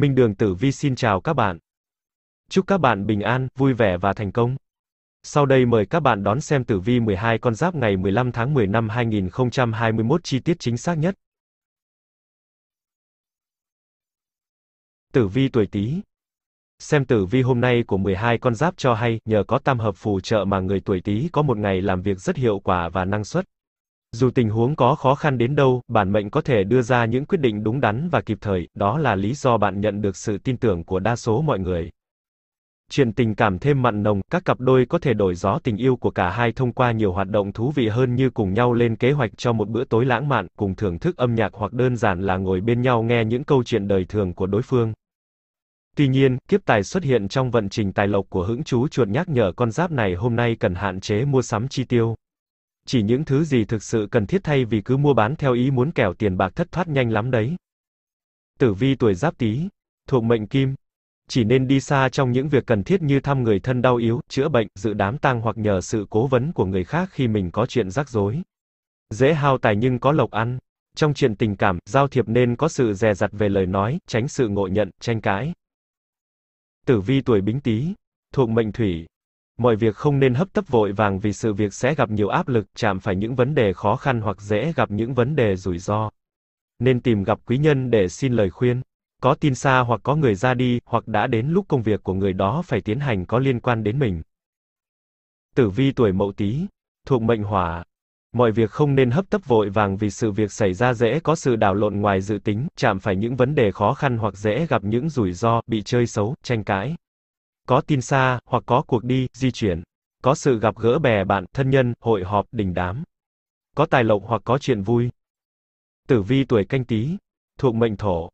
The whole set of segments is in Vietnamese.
Minh Đường Tử Vi xin chào các bạn. Chúc các bạn bình an, vui vẻ và thành công. Sau đây mời các bạn đón xem tử vi 12 con giáp ngày 15 tháng 10 năm 2021 chi tiết chính xác nhất. Tử vi tuổi Tý. Xem tử vi hôm nay của 12 con giáp cho hay, nhờ có tam hợp phù trợ mà người tuổi Tý có một ngày làm việc rất hiệu quả và năng suất. Dù tình huống có khó khăn đến đâu, bản mệnh có thể đưa ra những quyết định đúng đắn và kịp thời, đó là lý do bạn nhận được sự tin tưởng của đa số mọi người. Chuyện tình cảm thêm mặn nồng, các cặp đôi có thể đổi gió tình yêu của cả hai thông qua nhiều hoạt động thú vị hơn như cùng nhau lên kế hoạch cho một bữa tối lãng mạn, cùng thưởng thức âm nhạc hoặc đơn giản là ngồi bên nhau nghe những câu chuyện đời thường của đối phương. Tuy nhiên, kiếp tài xuất hiện trong vận trình tài lộc của hững chú chuột nhắc nhở con giáp này hôm nay cần hạn chế mua sắm chi tiêu chỉ những thứ gì thực sự cần thiết thay vì cứ mua bán theo ý muốn kẻo tiền bạc thất thoát nhanh lắm đấy. Tử vi tuổi giáp tý, thuộc mệnh kim. Chỉ nên đi xa trong những việc cần thiết như thăm người thân đau yếu, chữa bệnh, dự đám tang hoặc nhờ sự cố vấn của người khác khi mình có chuyện rắc rối. Dễ hao tài nhưng có lộc ăn. Trong chuyện tình cảm, giao thiệp nên có sự dè dặt về lời nói, tránh sự ngộ nhận, tranh cãi. Tử vi tuổi bính tý, thuộc mệnh thủy, Mọi việc không nên hấp tấp vội vàng vì sự việc sẽ gặp nhiều áp lực, chạm phải những vấn đề khó khăn hoặc dễ gặp những vấn đề rủi ro. Nên tìm gặp quý nhân để xin lời khuyên. Có tin xa hoặc có người ra đi, hoặc đã đến lúc công việc của người đó phải tiến hành có liên quan đến mình. Tử vi tuổi Mậu Tý, thuộc mệnh Hỏa. Mọi việc không nên hấp tấp vội vàng vì sự việc xảy ra dễ có sự đảo lộn ngoài dự tính, chạm phải những vấn đề khó khăn hoặc dễ gặp những rủi ro, bị chơi xấu, tranh cãi có tin xa, hoặc có cuộc đi, di chuyển. Có sự gặp gỡ bè bạn, thân nhân, hội họp, đình đám. Có tài lộc hoặc có chuyện vui. Tử vi tuổi canh tí, thuộc mệnh thổ.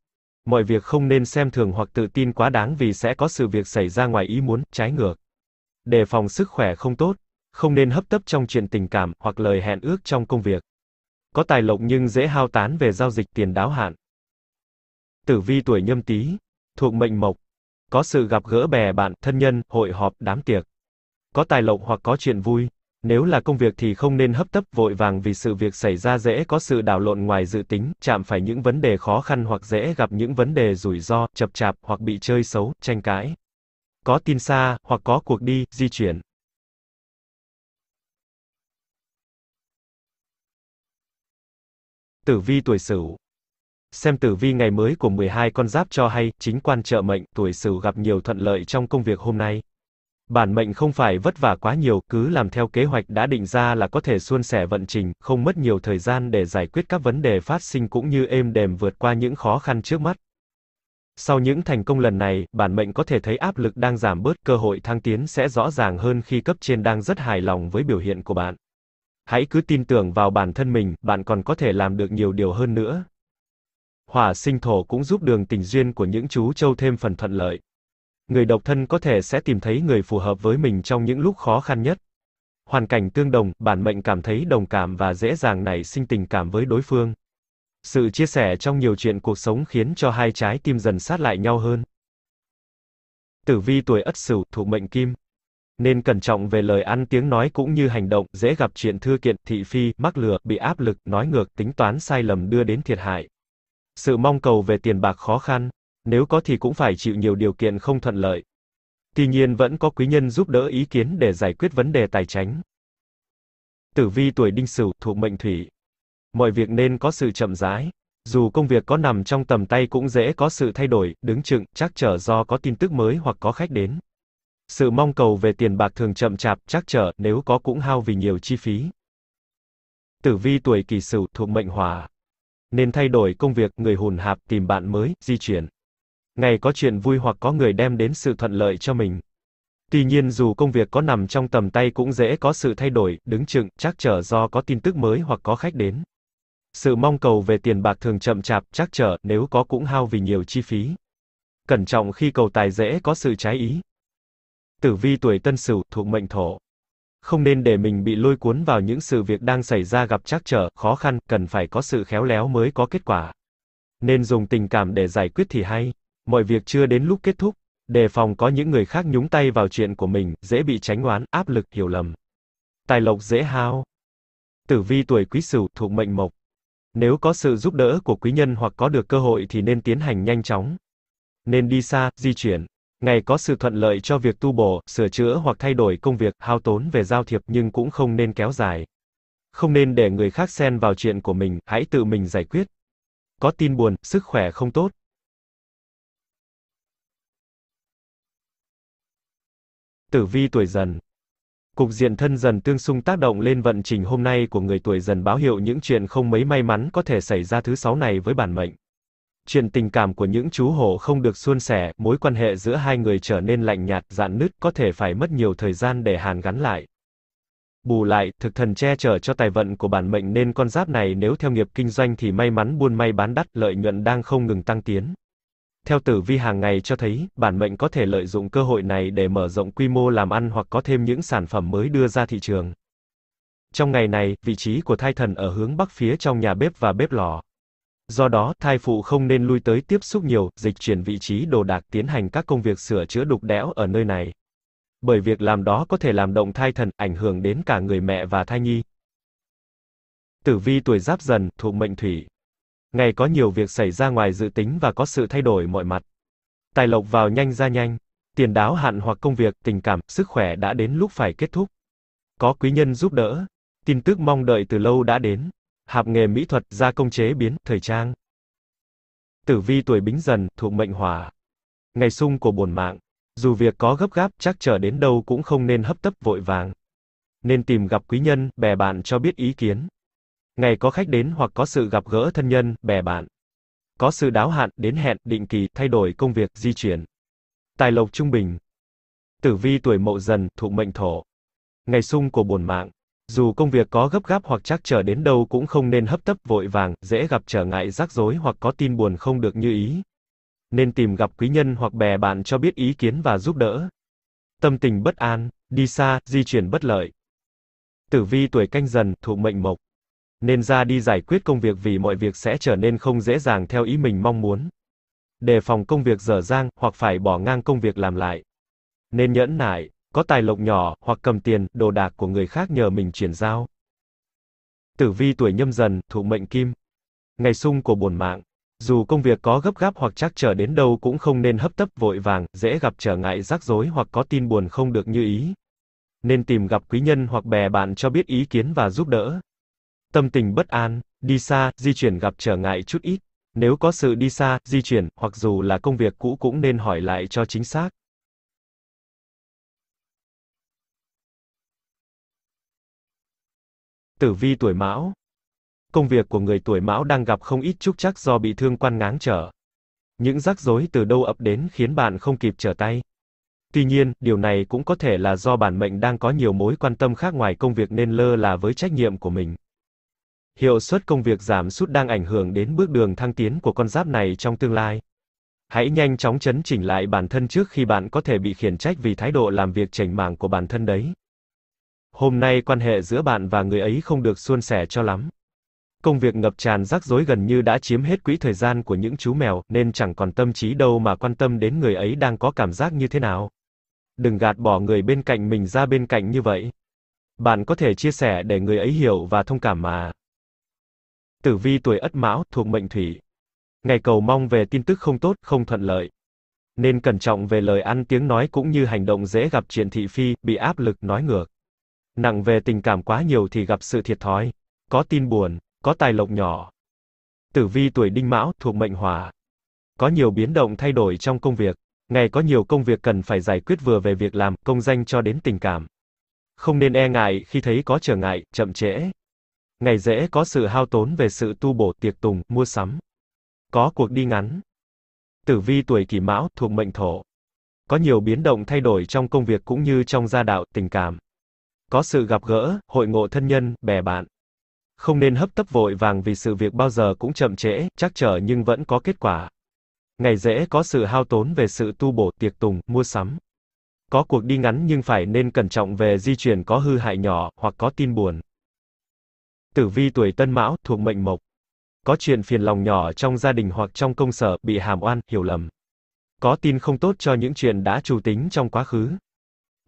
Mọi việc không nên xem thường hoặc tự tin quá đáng vì sẽ có sự việc xảy ra ngoài ý muốn, trái ngược. Đề phòng sức khỏe không tốt, không nên hấp tấp trong chuyện tình cảm hoặc lời hẹn ước trong công việc. Có tài lộc nhưng dễ hao tán về giao dịch tiền đáo hạn. Tử vi tuổi nhâm tý, thuộc mệnh mộc, có sự gặp gỡ bè bạn, thân nhân, hội họp, đám tiệc. Có tài lộc hoặc có chuyện vui. Nếu là công việc thì không nên hấp tấp vội vàng vì sự việc xảy ra dễ có sự đảo lộn ngoài dự tính, chạm phải những vấn đề khó khăn hoặc dễ gặp những vấn đề rủi ro, chập chạp hoặc bị chơi xấu, tranh cãi. Có tin xa, hoặc có cuộc đi, di chuyển. Tử vi tuổi Sửu Xem tử vi ngày mới của 12 con giáp cho hay, chính quan trợ mệnh, tuổi Sửu gặp nhiều thuận lợi trong công việc hôm nay. Bản mệnh không phải vất vả quá nhiều, cứ làm theo kế hoạch đã định ra là có thể suôn sẻ vận trình, không mất nhiều thời gian để giải quyết các vấn đề phát sinh cũng như êm đềm vượt qua những khó khăn trước mắt. Sau những thành công lần này, bản mệnh có thể thấy áp lực đang giảm bớt, cơ hội thăng tiến sẽ rõ ràng hơn khi cấp trên đang rất hài lòng với biểu hiện của bạn. Hãy cứ tin tưởng vào bản thân mình, bạn còn có thể làm được nhiều điều hơn nữa hỏa sinh thổ cũng giúp đường tình duyên của những chú trâu thêm phần thuận lợi. Người độc thân có thể sẽ tìm thấy người phù hợp với mình trong những lúc khó khăn nhất. Hoàn cảnh tương đồng, bản mệnh cảm thấy đồng cảm và dễ dàng nảy sinh tình cảm với đối phương. Sự chia sẻ trong nhiều chuyện cuộc sống khiến cho hai trái tim dần sát lại nhau hơn. Tử vi tuổi Ất Sửu, thuộc mệnh Kim, nên cẩn trọng về lời ăn tiếng nói cũng như hành động, dễ gặp chuyện thưa kiện, thị phi, mắc lừa, bị áp lực, nói ngược, tính toán sai lầm đưa đến thiệt hại sự mong cầu về tiền bạc khó khăn, nếu có thì cũng phải chịu nhiều điều kiện không thuận lợi. Tuy nhiên vẫn có quý nhân giúp đỡ ý kiến để giải quyết vấn đề tài chính. Tử vi tuổi đinh sửu thuộc mệnh thủy. Mọi việc nên có sự chậm rãi. Dù công việc có nằm trong tầm tay cũng dễ có sự thay đổi, đứng chừng, chắc trở do có tin tức mới hoặc có khách đến. Sự mong cầu về tiền bạc thường chậm chạp, chắc trở, nếu có cũng hao vì nhiều chi phí. Tử vi tuổi kỷ sửu thuộc mệnh hỏa nên thay đổi công việc, người hùn hạp tìm bạn mới, di chuyển. Ngày có chuyện vui hoặc có người đem đến sự thuận lợi cho mình. Tuy nhiên dù công việc có nằm trong tầm tay cũng dễ có sự thay đổi, đứng chừng, chắc trở do có tin tức mới hoặc có khách đến. Sự mong cầu về tiền bạc thường chậm chạp, chắc trở, nếu có cũng hao vì nhiều chi phí. Cẩn trọng khi cầu tài dễ có sự trái ý. Tử vi tuổi Tân Sửu thuộc mệnh Thổ không nên để mình bị lôi cuốn vào những sự việc đang xảy ra gặp trắc trở, khó khăn, cần phải có sự khéo léo mới có kết quả. Nên dùng tình cảm để giải quyết thì hay. Mọi việc chưa đến lúc kết thúc, đề phòng có những người khác nhúng tay vào chuyện của mình, dễ bị tránh oán, áp lực, hiểu lầm. Tài lộc dễ hao. Tử vi tuổi quý sửu thuộc mệnh mộc. Nếu có sự giúp đỡ của quý nhân hoặc có được cơ hội thì nên tiến hành nhanh chóng. Nên đi xa, di chuyển. Ngày có sự thuận lợi cho việc tu bổ, sửa chữa hoặc thay đổi công việc, hao tốn về giao thiệp nhưng cũng không nên kéo dài. Không nên để người khác xen vào chuyện của mình, hãy tự mình giải quyết. Có tin buồn, sức khỏe không tốt. Tử vi tuổi dần Cục diện thân dần tương xung tác động lên vận trình hôm nay của người tuổi dần báo hiệu những chuyện không mấy may mắn có thể xảy ra thứ sáu này với bản mệnh chuyện tình cảm của những chú hổ không được suôn sẻ, mối quan hệ giữa hai người trở nên lạnh nhạt, dạn nứt, có thể phải mất nhiều thời gian để hàn gắn lại. Bù lại, thực thần che chở cho tài vận của bản mệnh nên con giáp này nếu theo nghiệp kinh doanh thì may mắn buôn may bán đắt, lợi nhuận đang không ngừng tăng tiến. Theo tử vi hàng ngày cho thấy, bản mệnh có thể lợi dụng cơ hội này để mở rộng quy mô làm ăn hoặc có thêm những sản phẩm mới đưa ra thị trường. Trong ngày này, vị trí của thai thần ở hướng bắc phía trong nhà bếp và bếp lò. Do đó, thai phụ không nên lui tới tiếp xúc nhiều, dịch chuyển vị trí đồ đạc tiến hành các công việc sửa chữa đục đẽo ở nơi này. Bởi việc làm đó có thể làm động thai thần, ảnh hưởng đến cả người mẹ và thai nhi. Tử vi tuổi giáp dần, thuộc mệnh thủy. Ngày có nhiều việc xảy ra ngoài dự tính và có sự thay đổi mọi mặt. Tài lộc vào nhanh ra nhanh. Tiền đáo hạn hoặc công việc, tình cảm, sức khỏe đã đến lúc phải kết thúc. Có quý nhân giúp đỡ. Tin tức mong đợi từ lâu đã đến hạp nghề mỹ thuật, gia công chế biến, thời trang. Tử vi tuổi bính dần, thuộc mệnh hỏa. Ngày sung của bổn mạng. Dù việc có gấp gáp, chắc trở đến đâu cũng không nên hấp tấp vội vàng. Nên tìm gặp quý nhân, bè bạn cho biết ý kiến. Ngày có khách đến hoặc có sự gặp gỡ thân nhân, bè bạn. Có sự đáo hạn, đến hẹn, định kỳ, thay đổi công việc, di chuyển. Tài lộc trung bình. Tử vi tuổi mậu dần, thuộc mệnh thổ. Ngày sung của bổn mạng. Dù công việc có gấp gáp hoặc chắc trở đến đâu cũng không nên hấp tấp vội vàng, dễ gặp trở ngại rắc rối hoặc có tin buồn không được như ý. Nên tìm gặp quý nhân hoặc bè bạn cho biết ý kiến và giúp đỡ. Tâm tình bất an, đi xa, di chuyển bất lợi. Tử vi tuổi canh dần, thụ mệnh mộc. Nên ra đi giải quyết công việc vì mọi việc sẽ trở nên không dễ dàng theo ý mình mong muốn. Đề phòng công việc dở dang, hoặc phải bỏ ngang công việc làm lại. Nên nhẫn nại, có tài lộc nhỏ, hoặc cầm tiền, đồ đạc của người khác nhờ mình chuyển giao. Tử vi tuổi nhâm dần, thụ mệnh kim. Ngày sung của bổn mạng. Dù công việc có gấp gáp hoặc trắc trở đến đâu cũng không nên hấp tấp vội vàng, dễ gặp trở ngại rắc rối hoặc có tin buồn không được như ý. Nên tìm gặp quý nhân hoặc bè bạn cho biết ý kiến và giúp đỡ. Tâm tình bất an, đi xa, di chuyển gặp trở ngại chút ít. Nếu có sự đi xa, di chuyển, hoặc dù là công việc cũ cũng nên hỏi lại cho chính xác. Tử vi tuổi Mão. Công việc của người tuổi Mão đang gặp không ít trúc trắc do bị thương quan ngáng trở. Những rắc rối từ đâu ập đến khiến bạn không kịp trở tay. Tuy nhiên, điều này cũng có thể là do bản mệnh đang có nhiều mối quan tâm khác ngoài công việc nên lơ là với trách nhiệm của mình. Hiệu suất công việc giảm sút đang ảnh hưởng đến bước đường thăng tiến của con giáp này trong tương lai. Hãy nhanh chóng chấn chỉnh lại bản thân trước khi bạn có thể bị khiển trách vì thái độ làm việc chảnh mảng của bản thân đấy. Hôm nay quan hệ giữa bạn và người ấy không được suôn sẻ cho lắm. Công việc ngập tràn rắc rối gần như đã chiếm hết quỹ thời gian của những chú mèo, nên chẳng còn tâm trí đâu mà quan tâm đến người ấy đang có cảm giác như thế nào. Đừng gạt bỏ người bên cạnh mình ra bên cạnh như vậy. Bạn có thể chia sẻ để người ấy hiểu và thông cảm mà. Tử vi tuổi Ất Mão thuộc mệnh Thủy. Ngày cầu mong về tin tức không tốt, không thuận lợi. Nên cẩn trọng về lời ăn tiếng nói cũng như hành động dễ gặp chuyện thị phi, bị áp lực nói ngược. Nặng về tình cảm quá nhiều thì gặp sự thiệt thòi. Có tin buồn, có tài lộc nhỏ. Tử vi tuổi đinh mão thuộc mệnh hỏa. Có nhiều biến động thay đổi trong công việc. Ngày có nhiều công việc cần phải giải quyết vừa về việc làm, công danh cho đến tình cảm. Không nên e ngại khi thấy có trở ngại, chậm trễ. Ngày dễ có sự hao tốn về sự tu bổ, tiệc tùng, mua sắm. Có cuộc đi ngắn. Tử vi tuổi kỷ mão thuộc mệnh thổ. Có nhiều biến động thay đổi trong công việc cũng như trong gia đạo, tình cảm có sự gặp gỡ, hội ngộ thân nhân, bè bạn. Không nên hấp tấp vội vàng vì sự việc bao giờ cũng chậm trễ, chắc trở nhưng vẫn có kết quả. Ngày dễ có sự hao tốn về sự tu bổ, tiệc tùng, mua sắm. Có cuộc đi ngắn nhưng phải nên cẩn trọng về di chuyển có hư hại nhỏ, hoặc có tin buồn. Tử vi tuổi tân mão, thuộc mệnh mộc. Có chuyện phiền lòng nhỏ trong gia đình hoặc trong công sở, bị hàm oan, hiểu lầm. Có tin không tốt cho những chuyện đã trù tính trong quá khứ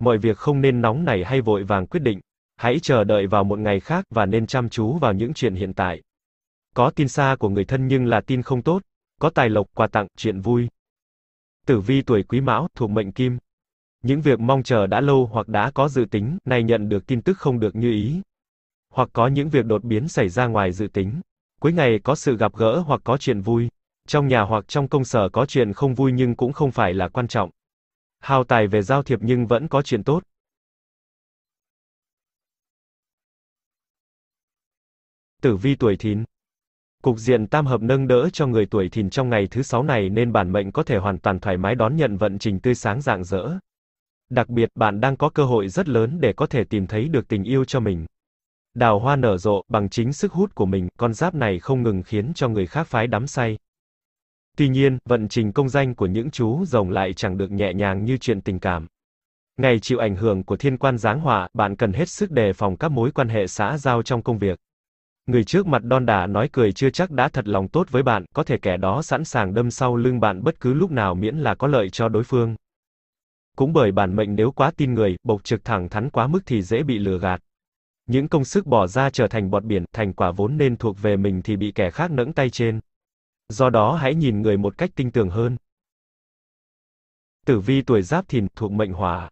mọi việc không nên nóng nảy hay vội vàng quyết định. Hãy chờ đợi vào một ngày khác và nên chăm chú vào những chuyện hiện tại. Có tin xa của người thân nhưng là tin không tốt, có tài lộc quà tặng, chuyện vui. Tử vi tuổi Quý Mão thuộc mệnh Kim. Những việc mong chờ đã lâu hoặc đã có dự tính, nay nhận được tin tức không được như ý. Hoặc có những việc đột biến xảy ra ngoài dự tính. Cuối ngày có sự gặp gỡ hoặc có chuyện vui. Trong nhà hoặc trong công sở có chuyện không vui nhưng cũng không phải là quan trọng. Hào tài về giao thiệp nhưng vẫn có chuyện tốt. Tử vi tuổi thìn. Cục diện tam hợp nâng đỡ cho người tuổi thìn trong ngày thứ sáu này nên bản mệnh có thể hoàn toàn thoải mái đón nhận vận trình tươi sáng rạng rỡ. Đặc biệt, bạn đang có cơ hội rất lớn để có thể tìm thấy được tình yêu cho mình. Đào hoa nở rộ, bằng chính sức hút của mình, con giáp này không ngừng khiến cho người khác phái đắm say. Tuy nhiên, vận trình công danh của những chú rồng lại chẳng được nhẹ nhàng như chuyện tình cảm. Ngày chịu ảnh hưởng của thiên quan giáng họa, bạn cần hết sức đề phòng các mối quan hệ xã giao trong công việc. Người trước mặt đon đả nói cười chưa chắc đã thật lòng tốt với bạn, có thể kẻ đó sẵn sàng đâm sau lưng bạn bất cứ lúc nào miễn là có lợi cho đối phương. Cũng bởi bản mệnh nếu quá tin người, bộc trực thẳng thắn quá mức thì dễ bị lừa gạt. Những công sức bỏ ra trở thành bọt biển, thành quả vốn nên thuộc về mình thì bị kẻ khác nẫng tay trên do đó hãy nhìn người một cách tinh tường hơn. Tử vi tuổi giáp thìn thuộc mệnh hỏa.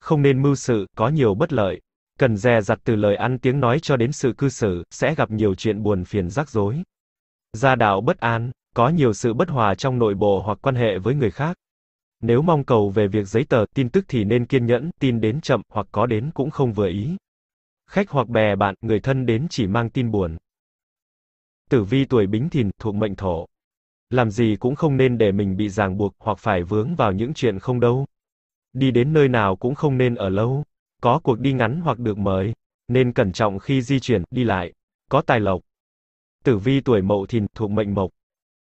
Không nên mưu sự, có nhiều bất lợi. Cần dè dặt từ lời ăn tiếng nói cho đến sự cư xử, sẽ gặp nhiều chuyện buồn phiền rắc rối. Gia đạo bất an, có nhiều sự bất hòa trong nội bộ hoặc quan hệ với người khác. Nếu mong cầu về việc giấy tờ, tin tức thì nên kiên nhẫn, tin đến chậm, hoặc có đến cũng không vừa ý. Khách hoặc bè bạn, người thân đến chỉ mang tin buồn. Tử vi tuổi Bính Thìn thuộc mệnh Thổ. Làm gì cũng không nên để mình bị ràng buộc hoặc phải vướng vào những chuyện không đâu. Đi đến nơi nào cũng không nên ở lâu, có cuộc đi ngắn hoặc được mời, nên cẩn trọng khi di chuyển, đi lại, có tài lộc. Tử vi tuổi Mậu Thìn thuộc mệnh Mộc.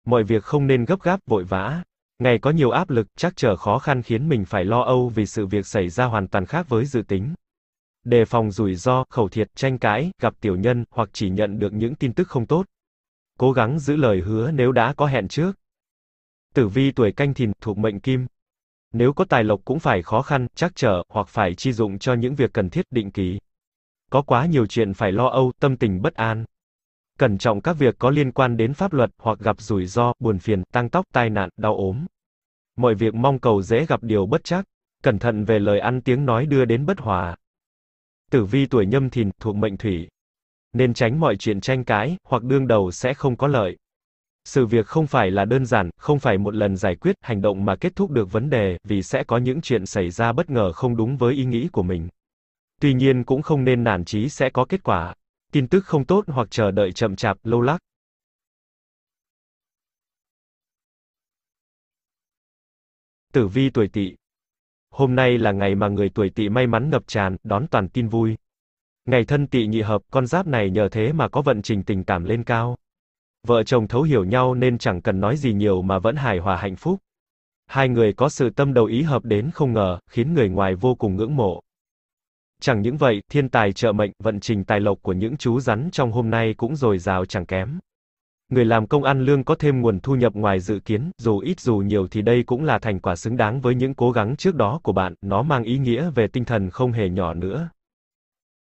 Mọi việc không nên gấp gáp vội vã, ngày có nhiều áp lực, chắc trở khó khăn khiến mình phải lo âu vì sự việc xảy ra hoàn toàn khác với dự tính. Đề phòng rủi ro, khẩu thiệt, tranh cãi, gặp tiểu nhân hoặc chỉ nhận được những tin tức không tốt cố gắng giữ lời hứa nếu đã có hẹn trước. Tử vi tuổi canh thìn thuộc mệnh kim. Nếu có tài lộc cũng phải khó khăn, chắc trở, hoặc phải chi dụng cho những việc cần thiết định kỳ. Có quá nhiều chuyện phải lo âu, tâm tình bất an. Cẩn trọng các việc có liên quan đến pháp luật, hoặc gặp rủi ro, buồn phiền, tăng tóc, tai nạn, đau ốm. Mọi việc mong cầu dễ gặp điều bất chắc. Cẩn thận về lời ăn tiếng nói đưa đến bất hòa. Tử vi tuổi nhâm thìn, thuộc mệnh thủy nên tránh mọi chuyện tranh cãi hoặc đương đầu sẽ không có lợi. Sự việc không phải là đơn giản, không phải một lần giải quyết hành động mà kết thúc được vấn đề, vì sẽ có những chuyện xảy ra bất ngờ không đúng với ý nghĩ của mình. Tuy nhiên cũng không nên nản chí sẽ có kết quả. Tin tức không tốt hoặc chờ đợi chậm chạp, lâu lắc. Tử vi tuổi Tỵ. Hôm nay là ngày mà người tuổi Tỵ may mắn ngập tràn, đón toàn tin vui. Ngày thân tị nhị hợp, con giáp này nhờ thế mà có vận trình tình cảm lên cao. Vợ chồng thấu hiểu nhau nên chẳng cần nói gì nhiều mà vẫn hài hòa hạnh phúc. Hai người có sự tâm đầu ý hợp đến không ngờ, khiến người ngoài vô cùng ngưỡng mộ. Chẳng những vậy, thiên tài trợ mệnh, vận trình tài lộc của những chú rắn trong hôm nay cũng dồi dào chẳng kém. Người làm công ăn lương có thêm nguồn thu nhập ngoài dự kiến, dù ít dù nhiều thì đây cũng là thành quả xứng đáng với những cố gắng trước đó của bạn, nó mang ý nghĩa về tinh thần không hề nhỏ nữa.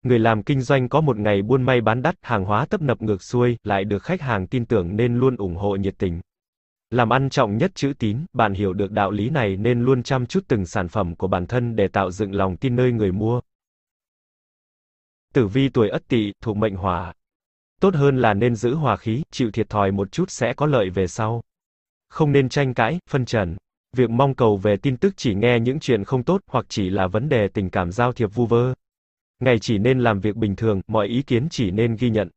Người làm kinh doanh có một ngày buôn may bán đắt, hàng hóa tấp nập ngược xuôi, lại được khách hàng tin tưởng nên luôn ủng hộ nhiệt tình. Làm ăn trọng nhất chữ tín, bạn hiểu được đạo lý này nên luôn chăm chút từng sản phẩm của bản thân để tạo dựng lòng tin nơi người mua. Tử vi tuổi Ất Tỵ, thuộc mệnh Hỏa. Tốt hơn là nên giữ hòa khí, chịu thiệt thòi một chút sẽ có lợi về sau. Không nên tranh cãi, phân trần. Việc mong cầu về tin tức chỉ nghe những chuyện không tốt hoặc chỉ là vấn đề tình cảm giao thiệp vu vơ ngày chỉ nên làm việc bình thường, mọi ý kiến chỉ nên ghi nhận.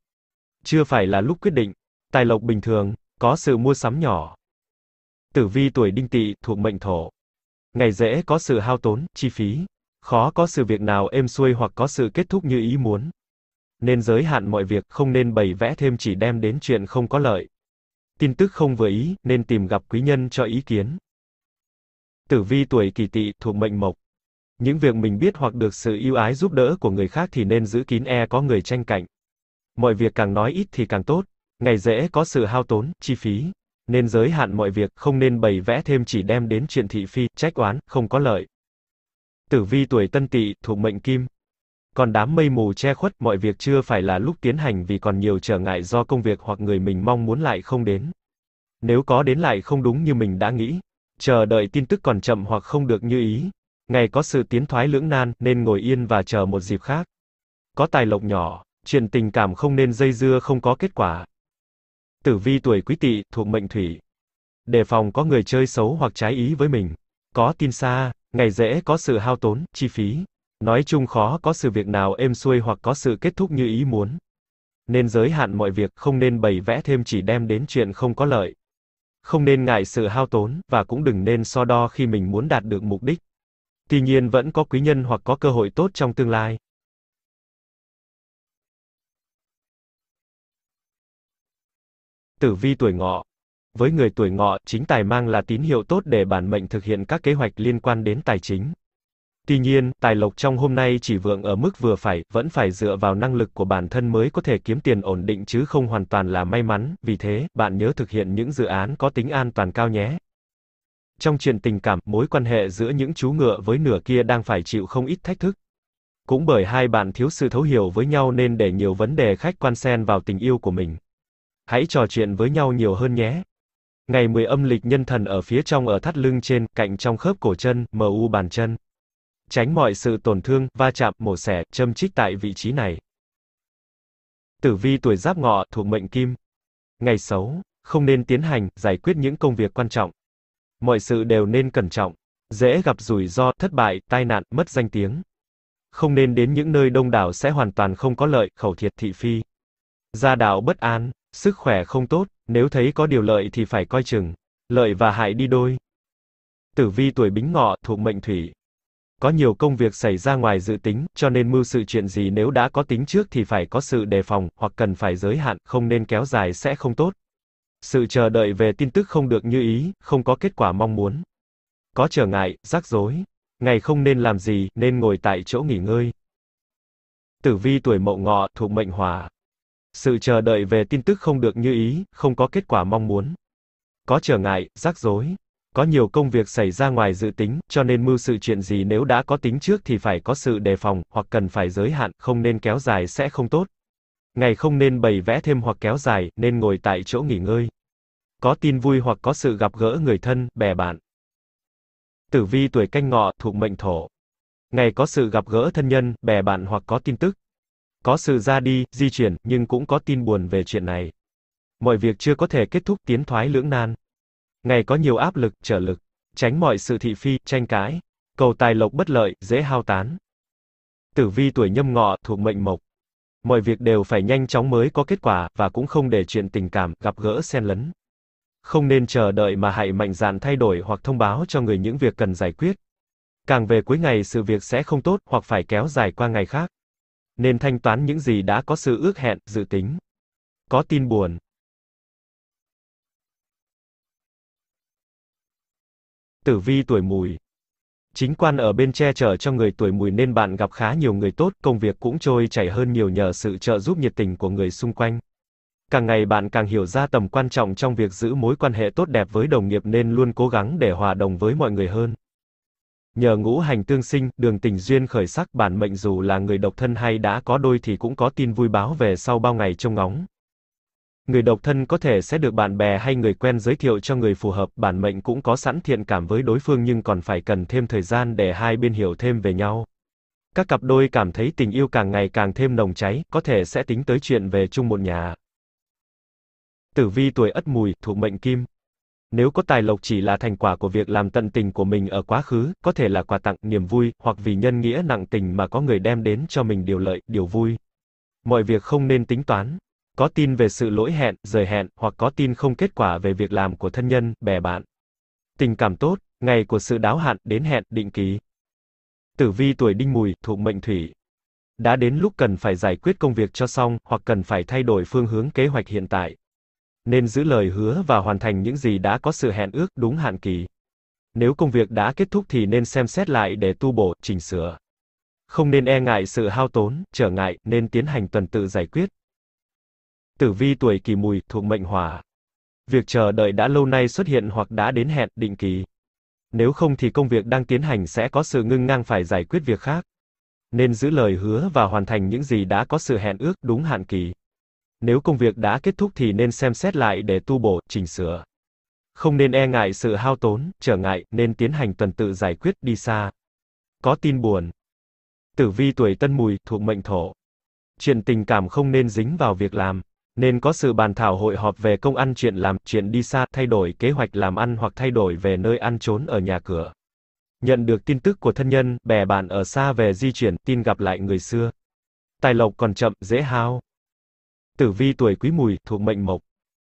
Chưa phải là lúc quyết định. Tài lộc bình thường, có sự mua sắm nhỏ. Tử vi tuổi đinh tỵ thuộc mệnh thổ. Ngày dễ có sự hao tốn, chi phí. Khó có sự việc nào êm xuôi hoặc có sự kết thúc như ý muốn. Nên giới hạn mọi việc, không nên bày vẽ thêm chỉ đem đến chuyện không có lợi. Tin tức không vừa ý, nên tìm gặp quý nhân cho ý kiến. Tử vi tuổi kỷ tỵ thuộc mệnh mộc. Những việc mình biết hoặc được sự yêu ái giúp đỡ của người khác thì nên giữ kín e có người tranh cạnh. Mọi việc càng nói ít thì càng tốt, ngày dễ có sự hao tốn, chi phí. Nên giới hạn mọi việc, không nên bày vẽ thêm chỉ đem đến chuyện thị phi, trách oán, không có lợi. Tử vi tuổi tân tỵ, thuộc mệnh kim. Còn đám mây mù che khuất, mọi việc chưa phải là lúc tiến hành vì còn nhiều trở ngại do công việc hoặc người mình mong muốn lại không đến. Nếu có đến lại không đúng như mình đã nghĩ, chờ đợi tin tức còn chậm hoặc không được như ý, Ngày có sự tiến thoái lưỡng nan, nên ngồi yên và chờ một dịp khác. Có tài lộc nhỏ, chuyện tình cảm không nên dây dưa không có kết quả. Tử vi tuổi quý tỵ, thuộc mệnh thủy. Đề phòng có người chơi xấu hoặc trái ý với mình. Có tin xa, ngày dễ có sự hao tốn, chi phí. Nói chung khó có sự việc nào êm xuôi hoặc có sự kết thúc như ý muốn. Nên giới hạn mọi việc, không nên bày vẽ thêm chỉ đem đến chuyện không có lợi. Không nên ngại sự hao tốn, và cũng đừng nên so đo khi mình muốn đạt được mục đích. Tuy nhiên vẫn có quý nhân hoặc có cơ hội tốt trong tương lai. Tử vi tuổi ngọ. Với người tuổi ngọ, chính tài mang là tín hiệu tốt để bản mệnh thực hiện các kế hoạch liên quan đến tài chính. Tuy nhiên, tài lộc trong hôm nay chỉ vượng ở mức vừa phải, vẫn phải dựa vào năng lực của bản thân mới có thể kiếm tiền ổn định chứ không hoàn toàn là may mắn, vì thế, bạn nhớ thực hiện những dự án có tính an toàn cao nhé. Trong chuyện tình cảm, mối quan hệ giữa những chú ngựa với nửa kia đang phải chịu không ít thách thức. Cũng bởi hai bạn thiếu sự thấu hiểu với nhau nên để nhiều vấn đề khách quan xen vào tình yêu của mình. Hãy trò chuyện với nhau nhiều hơn nhé. Ngày 10 âm lịch nhân thần ở phía trong ở thắt lưng trên, cạnh trong khớp cổ chân, u bàn chân. Tránh mọi sự tổn thương, va chạm, mổ xẻ, châm chích tại vị trí này. Tử vi tuổi giáp ngọ, thuộc mệnh kim. Ngày xấu, không nên tiến hành, giải quyết những công việc quan trọng mọi sự đều nên cẩn trọng, dễ gặp rủi ro, thất bại, tai nạn, mất danh tiếng. Không nên đến những nơi đông đảo sẽ hoàn toàn không có lợi, khẩu thiệt thị phi. Gia đạo bất an, sức khỏe không tốt, nếu thấy có điều lợi thì phải coi chừng, lợi và hại đi đôi. Tử vi tuổi Bính Ngọ thuộc mệnh thủy. Có nhiều công việc xảy ra ngoài dự tính, cho nên mưu sự chuyện gì nếu đã có tính trước thì phải có sự đề phòng, hoặc cần phải giới hạn, không nên kéo dài sẽ không tốt sự chờ đợi về tin tức không được như ý, không có kết quả mong muốn. Có trở ngại, rắc rối. Ngày không nên làm gì, nên ngồi tại chỗ nghỉ ngơi. Tử vi tuổi mậu ngọ, thuộc mệnh hỏa. Sự chờ đợi về tin tức không được như ý, không có kết quả mong muốn. Có trở ngại, rắc rối. Có nhiều công việc xảy ra ngoài dự tính, cho nên mưu sự chuyện gì nếu đã có tính trước thì phải có sự đề phòng, hoặc cần phải giới hạn, không nên kéo dài sẽ không tốt. Ngày không nên bày vẽ thêm hoặc kéo dài, nên ngồi tại chỗ nghỉ ngơi. Có tin vui hoặc có sự gặp gỡ người thân, bè bạn. Tử vi tuổi canh ngọ, thuộc mệnh thổ. Ngày có sự gặp gỡ thân nhân, bè bạn hoặc có tin tức. Có sự ra đi, di chuyển, nhưng cũng có tin buồn về chuyện này. Mọi việc chưa có thể kết thúc tiến thoái lưỡng nan. Ngày có nhiều áp lực, trở lực. Tránh mọi sự thị phi, tranh cãi. Cầu tài lộc bất lợi, dễ hao tán. Tử vi tuổi nhâm ngọ, thuộc mệnh mộc. Mọi việc đều phải nhanh chóng mới có kết quả, và cũng không để chuyện tình cảm, gặp gỡ xen lấn. Không nên chờ đợi mà hãy mạnh dạn thay đổi hoặc thông báo cho người những việc cần giải quyết. Càng về cuối ngày sự việc sẽ không tốt, hoặc phải kéo dài qua ngày khác. Nên thanh toán những gì đã có sự ước hẹn, dự tính. Có tin buồn. Tử vi tuổi mùi Chính quan ở bên che chở cho người tuổi mùi nên bạn gặp khá nhiều người tốt, công việc cũng trôi chảy hơn nhiều nhờ sự trợ giúp nhiệt tình của người xung quanh. Càng ngày bạn càng hiểu ra tầm quan trọng trong việc giữ mối quan hệ tốt đẹp với đồng nghiệp nên luôn cố gắng để hòa đồng với mọi người hơn. Nhờ ngũ hành tương sinh, đường tình duyên khởi sắc bản mệnh dù là người độc thân hay đã có đôi thì cũng có tin vui báo về sau bao ngày trông ngóng. Người độc thân có thể sẽ được bạn bè hay người quen giới thiệu cho người phù hợp, bản mệnh cũng có sẵn thiện cảm với đối phương nhưng còn phải cần thêm thời gian để hai bên hiểu thêm về nhau. Các cặp đôi cảm thấy tình yêu càng ngày càng thêm nồng cháy, có thể sẽ tính tới chuyện về chung một nhà. Tử vi tuổi Ất Mùi, thuộc mệnh Kim. Nếu có tài lộc chỉ là thành quả của việc làm tận tình của mình ở quá khứ, có thể là quà tặng, niềm vui, hoặc vì nhân nghĩa nặng tình mà có người đem đến cho mình điều lợi, điều vui. Mọi việc không nên tính toán, có tin về sự lỗi hẹn, rời hẹn, hoặc có tin không kết quả về việc làm của thân nhân, bè bạn. Tình cảm tốt, ngày của sự đáo hạn, đến hẹn, định kỳ. Tử vi tuổi đinh mùi, thuộc mệnh thủy. Đã đến lúc cần phải giải quyết công việc cho xong, hoặc cần phải thay đổi phương hướng kế hoạch hiện tại. Nên giữ lời hứa và hoàn thành những gì đã có sự hẹn ước, đúng hạn kỳ. Nếu công việc đã kết thúc thì nên xem xét lại để tu bổ, chỉnh sửa. Không nên e ngại sự hao tốn, trở ngại, nên tiến hành tuần tự giải quyết, Tử vi tuổi kỷ mùi thuộc mệnh hỏa. Việc chờ đợi đã lâu nay xuất hiện hoặc đã đến hẹn định kỳ. Nếu không thì công việc đang tiến hành sẽ có sự ngưng ngang phải giải quyết việc khác. Nên giữ lời hứa và hoàn thành những gì đã có sự hẹn ước đúng hạn kỳ. Nếu công việc đã kết thúc thì nên xem xét lại để tu bổ, chỉnh sửa. Không nên e ngại sự hao tốn, trở ngại, nên tiến hành tuần tự giải quyết đi xa. Có tin buồn. Tử vi tuổi Tân Mùi thuộc mệnh Thổ. Chuyện tình cảm không nên dính vào việc làm nên có sự bàn thảo hội họp về công ăn chuyện làm, chuyện đi xa, thay đổi kế hoạch làm ăn hoặc thay đổi về nơi ăn trốn ở nhà cửa. Nhận được tin tức của thân nhân, bè bạn ở xa về di chuyển, tin gặp lại người xưa. Tài lộc còn chậm, dễ hao. Tử vi tuổi quý mùi, thuộc mệnh mộc.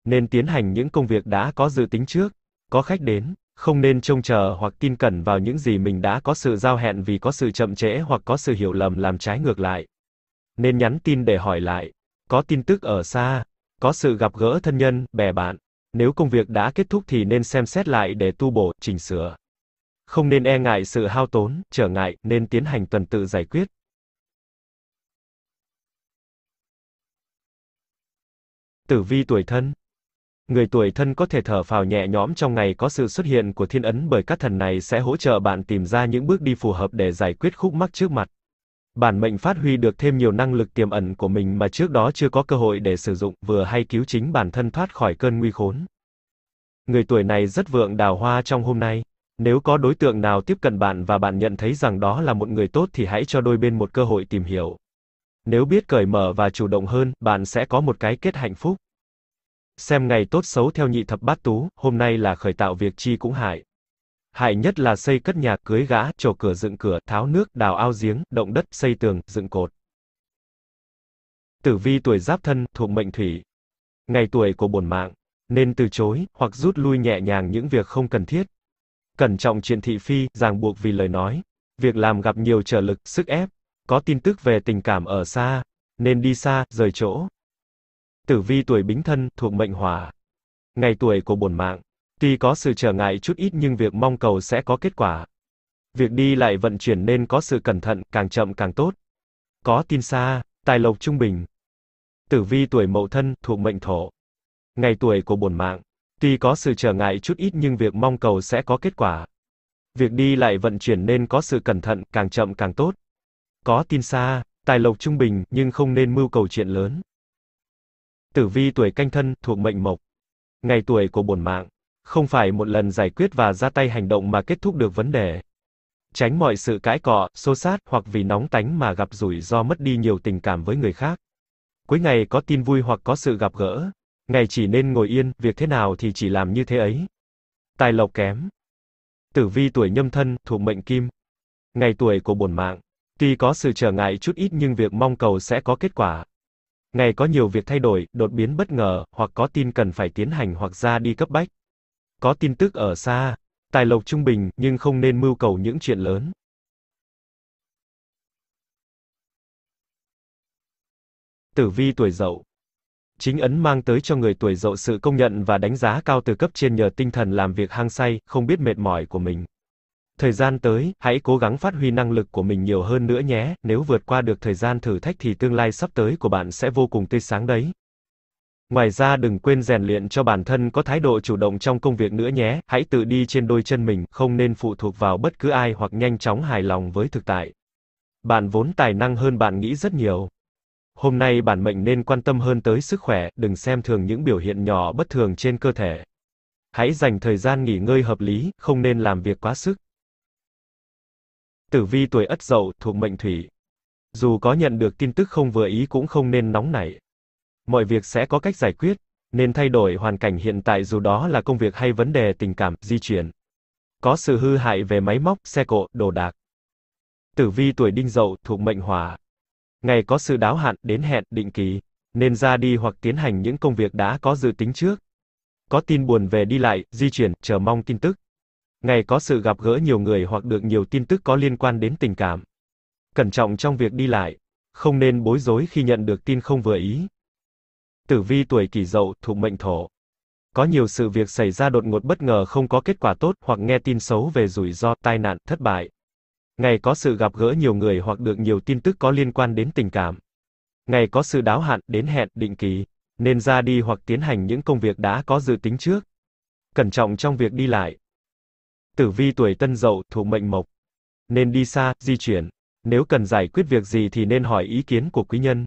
Nên tiến hành những công việc đã có dự tính trước, có khách đến, không nên trông chờ hoặc tin cẩn vào những gì mình đã có sự giao hẹn vì có sự chậm trễ hoặc có sự hiểu lầm làm trái ngược lại. Nên nhắn tin để hỏi lại, có tin tức ở xa, có sự gặp gỡ thân nhân, bè bạn. Nếu công việc đã kết thúc thì nên xem xét lại để tu bổ, chỉnh sửa. Không nên e ngại sự hao tốn, trở ngại, nên tiến hành tuần tự giải quyết. Tử vi tuổi thân Người tuổi thân có thể thở phào nhẹ nhõm trong ngày có sự xuất hiện của thiên ấn bởi các thần này sẽ hỗ trợ bạn tìm ra những bước đi phù hợp để giải quyết khúc mắc trước mặt bản mệnh phát huy được thêm nhiều năng lực tiềm ẩn của mình mà trước đó chưa có cơ hội để sử dụng, vừa hay cứu chính bản thân thoát khỏi cơn nguy khốn. Người tuổi này rất vượng đào hoa trong hôm nay. Nếu có đối tượng nào tiếp cận bạn và bạn nhận thấy rằng đó là một người tốt thì hãy cho đôi bên một cơ hội tìm hiểu. Nếu biết cởi mở và chủ động hơn, bạn sẽ có một cái kết hạnh phúc. Xem ngày tốt xấu theo nhị thập bát tú, hôm nay là khởi tạo việc chi cũng hại. Hại nhất là xây cất nhà, cưới gã, trổ cửa dựng cửa, tháo nước, đào ao giếng, động đất, xây tường, dựng cột. Tử vi tuổi giáp thân, thuộc mệnh thủy. Ngày tuổi của bổn mạng, nên từ chối, hoặc rút lui nhẹ nhàng những việc không cần thiết. Cẩn trọng chuyện thị phi, ràng buộc vì lời nói. Việc làm gặp nhiều trở lực, sức ép. Có tin tức về tình cảm ở xa, nên đi xa, rời chỗ. Tử vi tuổi bính thân, thuộc mệnh hỏa. Ngày tuổi của bổn mạng, Tuy có sự trở ngại chút ít nhưng việc mong cầu sẽ có kết quả. Việc đi lại vận chuyển nên có sự cẩn thận, càng chậm càng tốt. Có tin xa, tài lộc trung bình. Tử vi tuổi mậu thân, thuộc mệnh thổ. Ngày tuổi của bổn mạng. Tuy có sự trở ngại chút ít nhưng việc mong cầu sẽ có kết quả. Việc đi lại vận chuyển nên có sự cẩn thận, càng chậm càng tốt. Có tin xa, tài lộc trung bình, nhưng không nên mưu cầu chuyện lớn. Tử vi tuổi canh thân, thuộc mệnh mộc. Ngày tuổi của bổn mạng không phải một lần giải quyết và ra tay hành động mà kết thúc được vấn đề. Tránh mọi sự cãi cọ, xô sát hoặc vì nóng tánh mà gặp rủi ro mất đi nhiều tình cảm với người khác. Cuối ngày có tin vui hoặc có sự gặp gỡ, ngày chỉ nên ngồi yên, việc thế nào thì chỉ làm như thế ấy. Tài lộc kém. Tử vi tuổi nhâm thân, thuộc mệnh kim. Ngày tuổi của bổn mạng. Tuy có sự trở ngại chút ít nhưng việc mong cầu sẽ có kết quả. Ngày có nhiều việc thay đổi, đột biến bất ngờ, hoặc có tin cần phải tiến hành hoặc ra đi cấp bách có tin tức ở xa, tài lộc trung bình, nhưng không nên mưu cầu những chuyện lớn. Tử vi tuổi dậu Chính ấn mang tới cho người tuổi dậu sự công nhận và đánh giá cao từ cấp trên nhờ tinh thần làm việc hang say, không biết mệt mỏi của mình. Thời gian tới, hãy cố gắng phát huy năng lực của mình nhiều hơn nữa nhé, nếu vượt qua được thời gian thử thách thì tương lai sắp tới của bạn sẽ vô cùng tươi sáng đấy. Ngoài ra đừng quên rèn luyện cho bản thân có thái độ chủ động trong công việc nữa nhé, hãy tự đi trên đôi chân mình, không nên phụ thuộc vào bất cứ ai hoặc nhanh chóng hài lòng với thực tại. Bạn vốn tài năng hơn bạn nghĩ rất nhiều. Hôm nay bản mệnh nên quan tâm hơn tới sức khỏe, đừng xem thường những biểu hiện nhỏ bất thường trên cơ thể. Hãy dành thời gian nghỉ ngơi hợp lý, không nên làm việc quá sức. Tử vi tuổi Ất Dậu thuộc mệnh Thủy. Dù có nhận được tin tức không vừa ý cũng không nên nóng nảy mọi việc sẽ có cách giải quyết, nên thay đổi hoàn cảnh hiện tại dù đó là công việc hay vấn đề tình cảm, di chuyển. Có sự hư hại về máy móc, xe cộ, đồ đạc. Tử vi tuổi đinh dậu thuộc mệnh hỏa. Ngày có sự đáo hạn, đến hẹn, định kỳ, nên ra đi hoặc tiến hành những công việc đã có dự tính trước. Có tin buồn về đi lại, di chuyển, chờ mong tin tức. Ngày có sự gặp gỡ nhiều người hoặc được nhiều tin tức có liên quan đến tình cảm. Cẩn trọng trong việc đi lại, không nên bối rối khi nhận được tin không vừa ý tử vi tuổi kỷ dậu, thuộc mệnh thổ. Có nhiều sự việc xảy ra đột ngột bất ngờ không có kết quả tốt hoặc nghe tin xấu về rủi ro, tai nạn, thất bại. Ngày có sự gặp gỡ nhiều người hoặc được nhiều tin tức có liên quan đến tình cảm. Ngày có sự đáo hạn, đến hẹn, định kỳ. Nên ra đi hoặc tiến hành những công việc đã có dự tính trước. Cẩn trọng trong việc đi lại. Tử vi tuổi tân dậu, thuộc mệnh mộc. Nên đi xa, di chuyển. Nếu cần giải quyết việc gì thì nên hỏi ý kiến của quý nhân.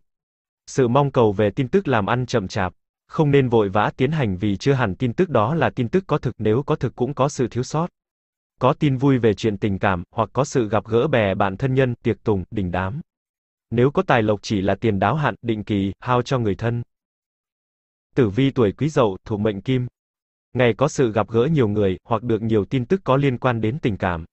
Sự mong cầu về tin tức làm ăn chậm chạp. Không nên vội vã tiến hành vì chưa hẳn tin tức đó là tin tức có thực, nếu có thực cũng có sự thiếu sót. Có tin vui về chuyện tình cảm, hoặc có sự gặp gỡ bè bạn thân nhân, tiệc tùng, đình đám. Nếu có tài lộc chỉ là tiền đáo hạn, định kỳ, hao cho người thân. Tử vi tuổi quý dậu, thủ mệnh kim. Ngày có sự gặp gỡ nhiều người, hoặc được nhiều tin tức có liên quan đến tình cảm.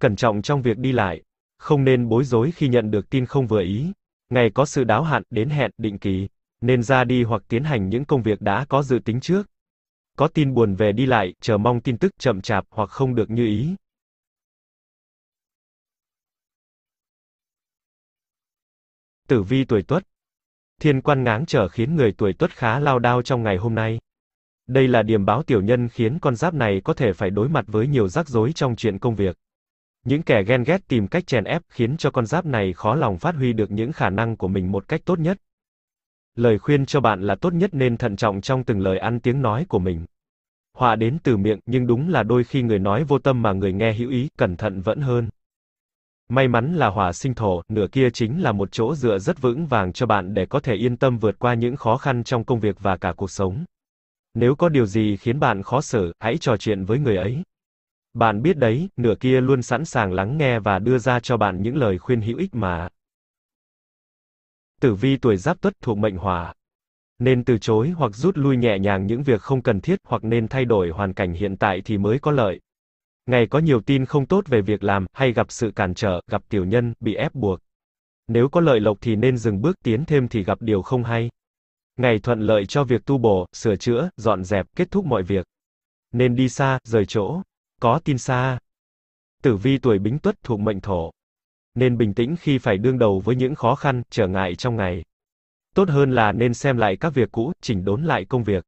Cẩn trọng trong việc đi lại. Không nên bối rối khi nhận được tin không vừa ý, Ngày có sự đáo hạn đến hẹn định kỳ, nên ra đi hoặc tiến hành những công việc đã có dự tính trước. Có tin buồn về đi lại, chờ mong tin tức chậm chạp hoặc không được như ý. Tử vi tuổi Tuất. Thiên quan ngáng trở khiến người tuổi Tuất khá lao đao trong ngày hôm nay. Đây là điểm báo tiểu nhân khiến con giáp này có thể phải đối mặt với nhiều rắc rối trong chuyện công việc. Những kẻ ghen ghét tìm cách chèn ép khiến cho con giáp này khó lòng phát huy được những khả năng của mình một cách tốt nhất. Lời khuyên cho bạn là tốt nhất nên thận trọng trong từng lời ăn tiếng nói của mình. Họa đến từ miệng, nhưng đúng là đôi khi người nói vô tâm mà người nghe hữu ý, cẩn thận vẫn hơn. May mắn là hỏa sinh thổ, nửa kia chính là một chỗ dựa rất vững vàng cho bạn để có thể yên tâm vượt qua những khó khăn trong công việc và cả cuộc sống. Nếu có điều gì khiến bạn khó xử, hãy trò chuyện với người ấy. Bạn biết đấy, nửa kia luôn sẵn sàng lắng nghe và đưa ra cho bạn những lời khuyên hữu ích mà. Tử vi tuổi Giáp Tuất thuộc mệnh Hỏa. Nên từ chối hoặc rút lui nhẹ nhàng những việc không cần thiết hoặc nên thay đổi hoàn cảnh hiện tại thì mới có lợi. Ngày có nhiều tin không tốt về việc làm, hay gặp sự cản trở, gặp tiểu nhân, bị ép buộc. Nếu có lợi lộc thì nên dừng bước tiến thêm thì gặp điều không hay. Ngày thuận lợi cho việc tu bổ, sửa chữa, dọn dẹp, kết thúc mọi việc. Nên đi xa, rời chỗ có tin xa. Tử vi tuổi Bính Tuất thuộc mệnh Thổ, nên bình tĩnh khi phải đương đầu với những khó khăn, trở ngại trong ngày. Tốt hơn là nên xem lại các việc cũ, chỉnh đốn lại công việc.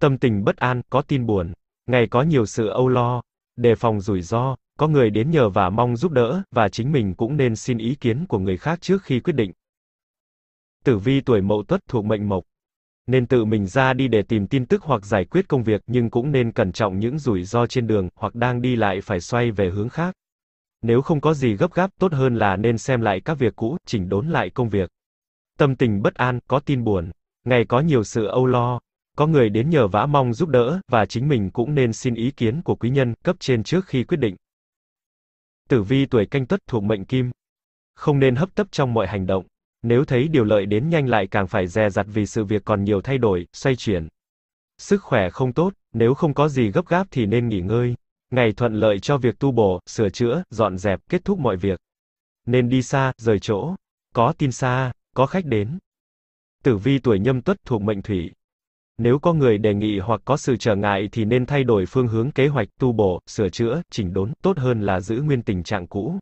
Tâm tình bất an, có tin buồn, ngày có nhiều sự âu lo, đề phòng rủi ro, có người đến nhờ và mong giúp đỡ, và chính mình cũng nên xin ý kiến của người khác trước khi quyết định. Tử vi tuổi Mậu Tuất thuộc mệnh Mộc, nên tự mình ra đi để tìm tin tức hoặc giải quyết công việc, nhưng cũng nên cẩn trọng những rủi ro trên đường, hoặc đang đi lại phải xoay về hướng khác. Nếu không có gì gấp gáp, tốt hơn là nên xem lại các việc cũ, chỉnh đốn lại công việc. Tâm tình bất an, có tin buồn, ngày có nhiều sự âu lo, có người đến nhờ vã mong giúp đỡ, và chính mình cũng nên xin ý kiến của quý nhân, cấp trên trước khi quyết định. Tử vi tuổi canh tuất thuộc mệnh kim. Không nên hấp tấp trong mọi hành động. Nếu thấy điều lợi đến nhanh lại càng phải dè dặt vì sự việc còn nhiều thay đổi, xoay chuyển. Sức khỏe không tốt, nếu không có gì gấp gáp thì nên nghỉ ngơi. Ngày thuận lợi cho việc tu bổ, sửa chữa, dọn dẹp, kết thúc mọi việc. Nên đi xa, rời chỗ. Có tin xa, có khách đến. Tử vi tuổi nhâm tuất thuộc mệnh thủy. Nếu có người đề nghị hoặc có sự trở ngại thì nên thay đổi phương hướng kế hoạch tu bổ, sửa chữa, chỉnh đốn, tốt hơn là giữ nguyên tình trạng cũ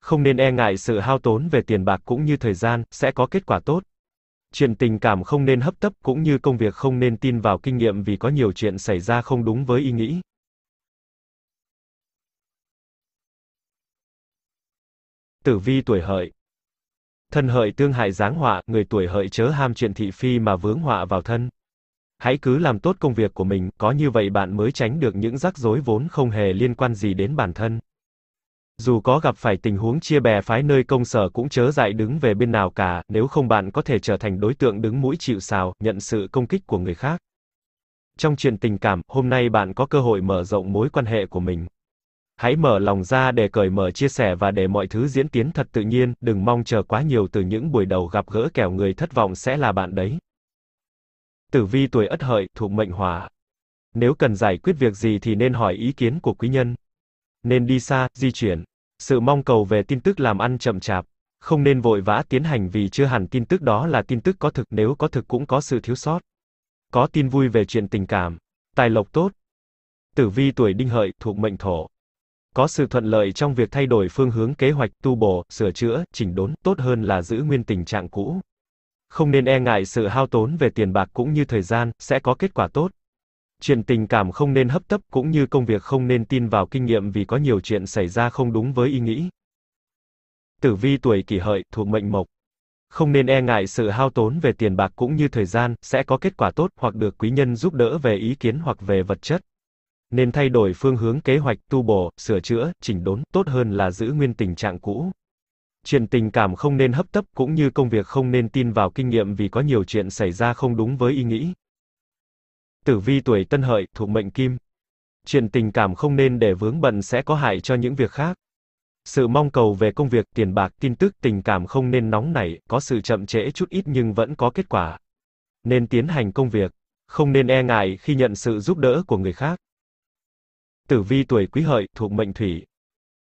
không nên e ngại sự hao tốn về tiền bạc cũng như thời gian, sẽ có kết quả tốt. Chuyện tình cảm không nên hấp tấp cũng như công việc không nên tin vào kinh nghiệm vì có nhiều chuyện xảy ra không đúng với ý nghĩ. Tử vi tuổi hợi Thân hợi tương hại giáng họa, người tuổi hợi chớ ham chuyện thị phi mà vướng họa vào thân. Hãy cứ làm tốt công việc của mình, có như vậy bạn mới tránh được những rắc rối vốn không hề liên quan gì đến bản thân. Dù có gặp phải tình huống chia bè phái nơi công sở cũng chớ dại đứng về bên nào cả, nếu không bạn có thể trở thành đối tượng đứng mũi chịu sào, nhận sự công kích của người khác. Trong chuyện tình cảm, hôm nay bạn có cơ hội mở rộng mối quan hệ của mình. Hãy mở lòng ra để cởi mở chia sẻ và để mọi thứ diễn tiến thật tự nhiên, đừng mong chờ quá nhiều từ những buổi đầu gặp gỡ kẻo người thất vọng sẽ là bạn đấy. Tử vi tuổi Ất Hợi, thuộc mệnh Hỏa. Nếu cần giải quyết việc gì thì nên hỏi ý kiến của quý nhân nên đi xa, di chuyển. Sự mong cầu về tin tức làm ăn chậm chạp. Không nên vội vã tiến hành vì chưa hẳn tin tức đó là tin tức có thực, nếu có thực cũng có sự thiếu sót. Có tin vui về chuyện tình cảm, tài lộc tốt. Tử vi tuổi đinh hợi, thuộc mệnh thổ. Có sự thuận lợi trong việc thay đổi phương hướng kế hoạch, tu bổ, sửa chữa, chỉnh đốn, tốt hơn là giữ nguyên tình trạng cũ. Không nên e ngại sự hao tốn về tiền bạc cũng như thời gian, sẽ có kết quả tốt chuyện tình cảm không nên hấp tấp cũng như công việc không nên tin vào kinh nghiệm vì có nhiều chuyện xảy ra không đúng với ý nghĩ. Tử vi tuổi kỷ hợi, thuộc mệnh mộc. Không nên e ngại sự hao tốn về tiền bạc cũng như thời gian, sẽ có kết quả tốt hoặc được quý nhân giúp đỡ về ý kiến hoặc về vật chất. Nên thay đổi phương hướng kế hoạch, tu bổ, sửa chữa, chỉnh đốn, tốt hơn là giữ nguyên tình trạng cũ. Chuyện tình cảm không nên hấp tấp cũng như công việc không nên tin vào kinh nghiệm vì có nhiều chuyện xảy ra không đúng với ý nghĩ. Tử vi tuổi Tân Hợi, thuộc mệnh Kim. Chuyện tình cảm không nên để vướng bận sẽ có hại cho những việc khác. Sự mong cầu về công việc, tiền bạc, tin tức, tình cảm không nên nóng nảy, có sự chậm trễ chút ít nhưng vẫn có kết quả. Nên tiến hành công việc, không nên e ngại khi nhận sự giúp đỡ của người khác. Tử vi tuổi Quý Hợi, thuộc mệnh Thủy.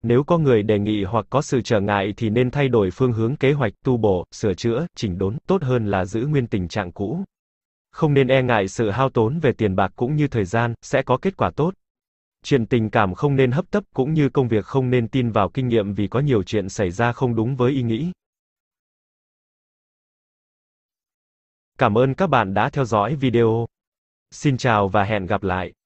Nếu có người đề nghị hoặc có sự trở ngại thì nên thay đổi phương hướng kế hoạch, tu bổ, sửa chữa, chỉnh đốn, tốt hơn là giữ nguyên tình trạng cũ không nên e ngại sự hao tốn về tiền bạc cũng như thời gian, sẽ có kết quả tốt. Chuyện tình cảm không nên hấp tấp cũng như công việc không nên tin vào kinh nghiệm vì có nhiều chuyện xảy ra không đúng với ý nghĩ. Cảm ơn các bạn đã theo dõi video. Xin chào và hẹn gặp lại.